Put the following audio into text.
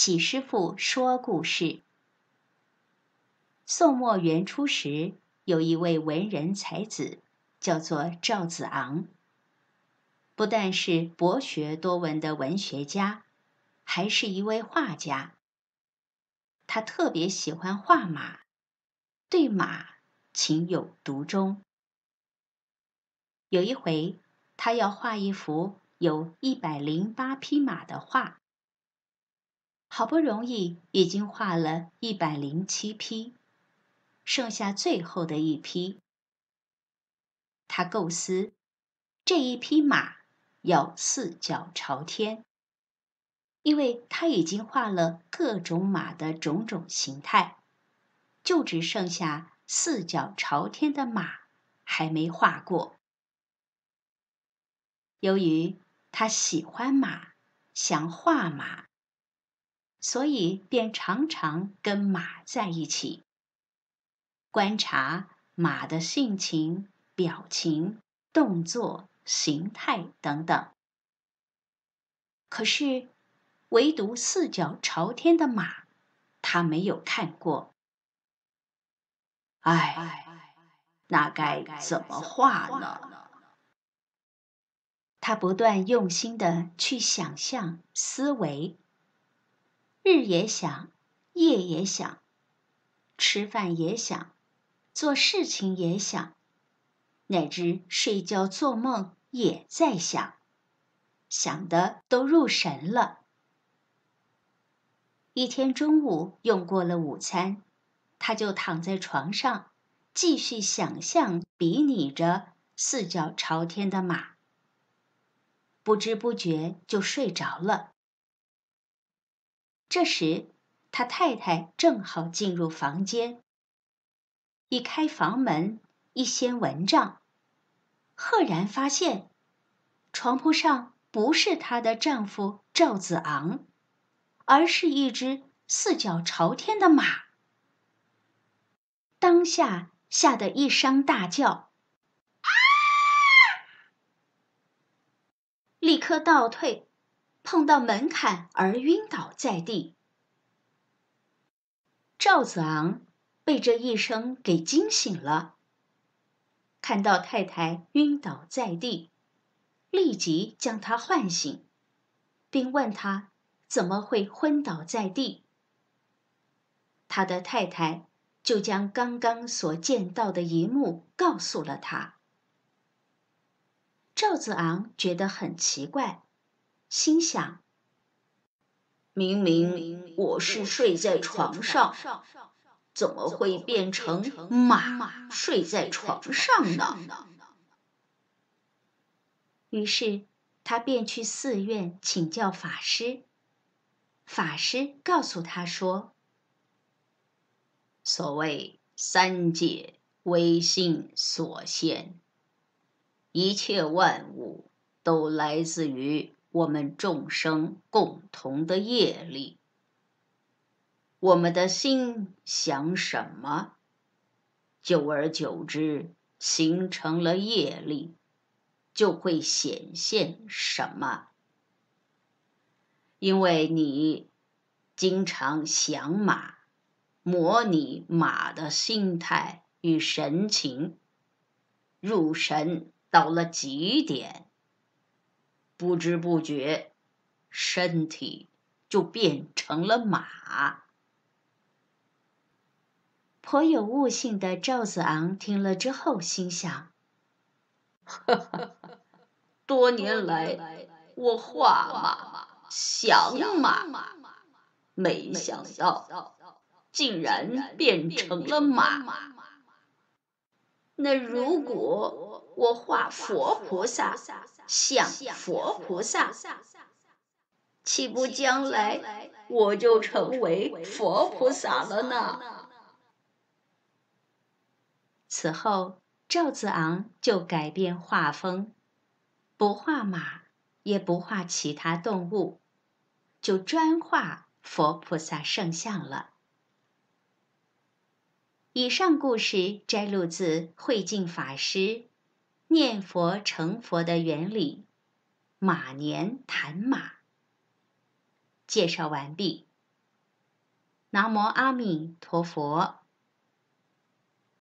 喜师傅说故事：宋末元初时，有一位文人才子，叫做赵子昂。不但是博学多闻的文学家，还是一位画家。他特别喜欢画马，对马情有独钟。有一回，他要画一幅有一百零八匹马的画。好不容易已经画了一百零七匹，剩下最后的一匹。他构思这一匹马要四脚朝天，因为他已经画了各种马的种种形态，就只剩下四脚朝天的马还没画过。由于他喜欢马，想画马。所以，便常常跟马在一起，观察马的性情、表情、动作、形态等等。可是，唯独四脚朝天的马，他没有看过。哎，那该怎么画呢？他不断用心的去想象、思维。日也想，夜也想，吃饭也想，做事情也想，乃至睡觉做梦也在想，想的都入神了。一天中午用过了午餐，他就躺在床上继续想象比拟着四脚朝天的马，不知不觉就睡着了。这时，他太太正好进入房间，一开房门，一掀蚊帐，赫然发现床铺上不是她的丈夫赵子昂，而是一只四脚朝天的马。当下吓得一声大叫，立刻倒退。碰到门槛而晕倒在地，赵子昂被这一声给惊醒了。看到太太晕倒在地，立即将她唤醒，并问她怎么会昏倒在地。他的太太就将刚刚所见到的一幕告诉了他。赵子昂觉得很奇怪。心想：明明我是睡在床上，怎么会变成马睡在床上呢？于是他便去寺院请教法师。法师告诉他说：“所谓三界微心所现，一切万物都来自于。”我们众生共同的业力，我们的心想什么，久而久之形成了业力，就会显现什么。因为你经常想马，模拟马的心态与神情，入神到了极点。不知不觉，身体就变成了马。颇有悟性的赵子昂听了之后，心想：多年来我画马、想马，没想到竟然变成了马。那如果我画佛菩萨像，佛菩萨岂不将来我就成为佛菩萨了呢？此后，赵子昂就改变画风，不画马，也不画其他动物，就专画佛菩萨圣像了。以上故事摘录自慧净法师《念佛成佛的原理》，马年谈马。介绍完毕。南无阿弥陀佛。